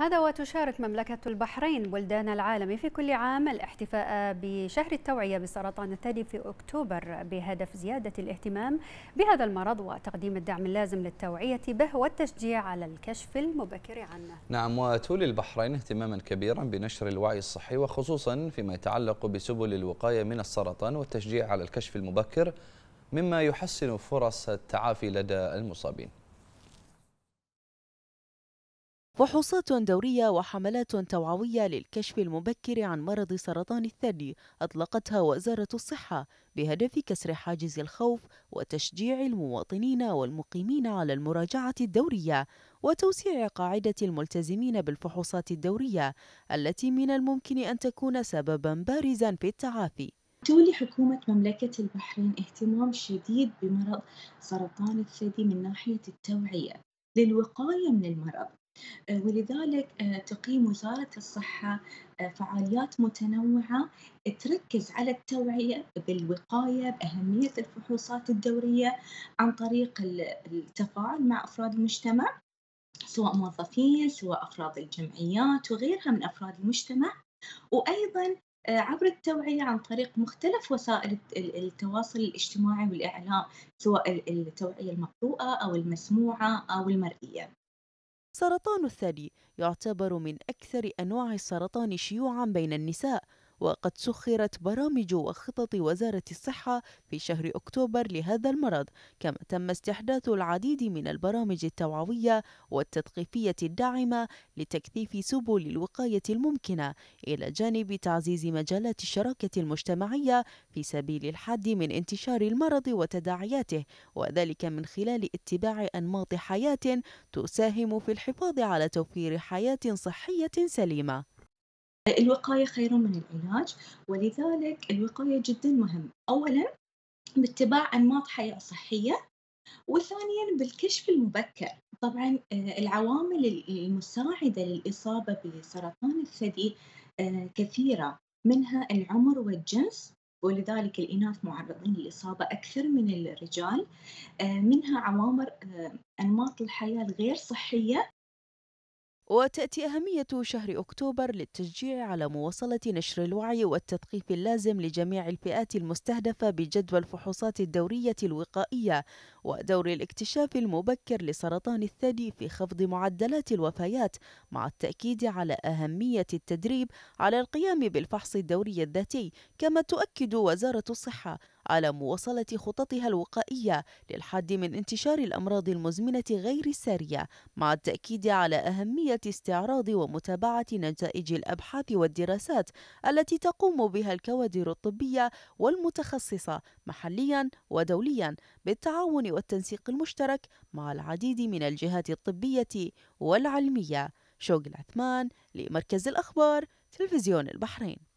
هذا وتشارك مملكة البحرين بلدان العالم في كل عام الاحتفاء بشهر التوعية بسرطان الثدي في أكتوبر بهدف زيادة الاهتمام بهذا المرض وتقديم الدعم اللازم للتوعية به والتشجيع على الكشف المبكر عنه نعم وتولي البحرين اهتماما كبيرا بنشر الوعي الصحي وخصوصا فيما يتعلق بسبل الوقاية من السرطان والتشجيع على الكشف المبكر مما يحسن فرص التعافي لدى المصابين فحوصات دورية وحملات توعوية للكشف المبكر عن مرض سرطان الثدي أطلقتها وزارة الصحة بهدف كسر حاجز الخوف وتشجيع المواطنين والمقيمين على المراجعة الدورية وتوسيع قاعدة الملتزمين بالفحوصات الدورية التي من الممكن أن تكون سببا بارزا في التعافي تولي حكومة مملكة البحرين اهتمام شديد بمرض سرطان الثدي من ناحية التوعية للوقاية من المرض آه، ولذلك آه، تقيم وزارة الصحة آه، فعاليات متنوعة تركز على التوعية بالوقاية بأهمية الفحوصات الدورية عن طريق التفاعل مع أفراد المجتمع سواء موظفين سواء أفراد الجمعيات وغيرها من أفراد المجتمع وأيضا عبر التوعية عن طريق مختلف وسائل التواصل الاجتماعي والإعلام سواء التوعية المقروءة أو المسموعة أو المرئية سرطان الثدي يعتبر من أكثر أنواع السرطان شيوعا بين النساء وقد سخرت برامج وخطط وزارة الصحة في شهر أكتوبر لهذا المرض كما تم استحداث العديد من البرامج التوعوية والتثقيفية الداعمة لتكثيف سبل الوقاية الممكنة إلى جانب تعزيز مجالات الشراكة المجتمعية في سبيل الحد من انتشار المرض وتداعياته وذلك من خلال اتباع أنماط حياة تساهم في الحفاظ على توفير حياة صحية سليمة الوقاية خير من العلاج ولذلك الوقاية جدا مهمة أولا باتباع أنماط حياة صحية وثانيا بالكشف المبكر طبعا آه، العوامل المساعدة للإصابة بسرطان الثدي آه، كثيرة منها العمر والجنس ولذلك الإناث معرضين للإصابة أكثر من الرجال آه، منها عوامل أنماط الحياة الغير صحية وتأتي أهمية شهر أكتوبر للتشجيع على مواصلة نشر الوعي والتثقيف اللازم لجميع الفئات المستهدفة بجدوى الفحوصات الدورية الوقائية ودور الاكتشاف المبكر لسرطان الثدي في خفض معدلات الوفيات مع التأكيد على أهمية التدريب على القيام بالفحص الدوري الذاتي كما تؤكد وزارة الصحة على مواصلة خططها الوقائية للحد من انتشار الأمراض المزمنة غير السارية مع التأكيد على أهمية استعراض ومتابعة نتائج الأبحاث والدراسات التي تقوم بها الكوادر الطبية والمتخصصة محليا ودوليا بالتعاون والتنسيق المشترك مع العديد من الجهات الطبية والعلمية شوق العثمان لمركز الأخبار تلفزيون البحرين